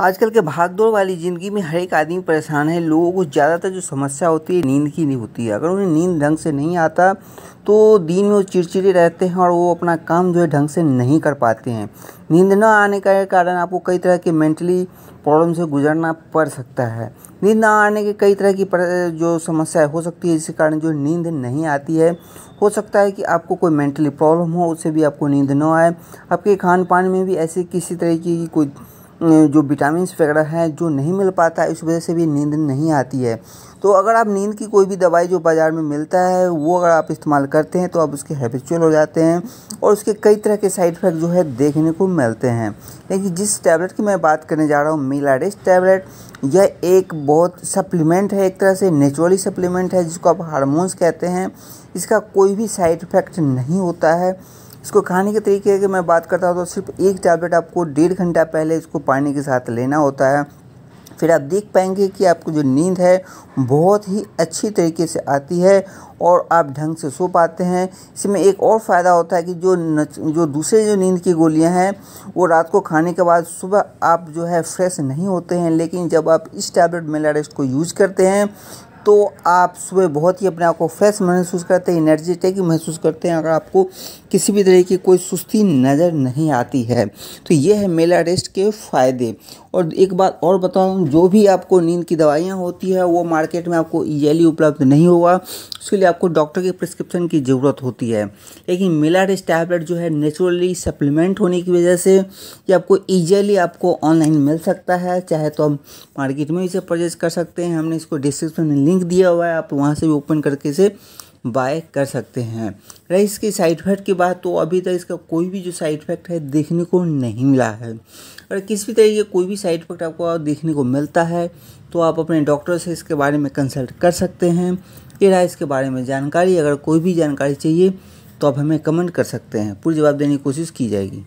आजकल के भागदौड़ वाली ज़िंदगी में हर एक आदमी परेशान है लोगों को ज़्यादातर जो समस्या होती है नींद की नहीं होती है अगर उन्हें नींद ढंग से नहीं आता तो दिन में वो चिड़चिड़े रहते हैं और वो अपना काम जो है ढंग से नहीं कर पाते हैं नींद न आने का कारण आपको कई तरह के मेंटली प्रॉब्लम से गुजरना पड़ सकता है नींद न आने के कई तरह की जो समस्या हो सकती है जिसके कारण जो नींद नहीं आती है हो सकता है कि आपको कोई मेंटली प्रॉब्लम हो उससे भी आपको नींद न आए आपके खान पान में भी ऐसी किसी तरह की कोई जो विटामिन वगैरह हैं जो नहीं मिल पाता इस वजह से भी नींद नहीं आती है तो अगर आप नींद की कोई भी दवाई जो बाज़ार में मिलता है वो अगर आप इस्तेमाल करते हैं तो आप उसके हैबिचुअल हो जाते हैं और उसके कई तरह के साइड इफ़ेक्ट जो है देखने को मिलते हैं लेकिन जिस टैबलेट की मैं बात करने जा रहा हूँ मिलाडिस टैबलेट यह एक बहुत सप्लीमेंट है एक तरह से नेचुरली सप्लीमेंट है जिसको आप हारमोन्स कहते हैं इसका कोई भी साइड इफ़ेक्ट नहीं होता है इसको खाने के तरीके की मैं बात करता हूँ तो सिर्फ एक टैबलेट आपको डेढ़ घंटा पहले इसको पानी के साथ लेना होता है फिर आप देख पाएंगे कि आपको जो नींद है बहुत ही अच्छी तरीके से आती है और आप ढंग से सो पाते हैं इसमें एक और फ़ायदा होता है कि जो नच, जो दूसरे जो नींद की गोलियां हैं वो रात को खाने के बाद सुबह आप जो है फ्रेश नहीं होते हैं लेकिन जब आप इस टैबलेट मेलाडेस्ट को यूज़ करते हैं तो आप सुबह बहुत ही अपने आप को फ्रेश महसूस करते हैं एनर्जेटिक महसूस करते हैं अगर आपको किसी भी तरह की कोई सुस्ती नज़र नहीं आती है तो ये है मेला रेस्ट के फ़ायदे और एक बात और बताऊँ जो भी आपको नींद की दवाइयाँ होती है वो मार्केट में आपको ईजीली उपलब्ध नहीं होगा उसके लिए आपको डॉक्टर के प्रिस्क्रिप्शन की ज़रूरत होती है लेकिन मेला रेस्ट टैबलेट जो है नेचुरली सप्लीमेंट होने की वजह से ये आपको ईजीली आपको ऑनलाइन मिल सकता है चाहे तो आप मार्केट में इसे परचेज कर सकते हैं हमने इसको डिस्क्रिप्शन में लिंक दिया हुआ है आप वहाँ से भी ओपन करके इसे बाय कर सकते हैं रही इसके साइड इफेक्ट की बात तो अभी तक इसका कोई भी जो साइड इफेक्ट है देखने को नहीं मिला है और किसी भी तरीके कोई भी साइड इफेक्ट आपको देखने को मिलता है तो आप अपने डॉक्टर से इसके बारे में कंसल्ट कर सकते हैं ये रहा इसके बारे में जानकारी अगर कोई भी जानकारी चाहिए तो आप हमें कमेंट कर सकते हैं पूरी जवाब देने की कोशिश की जाएगी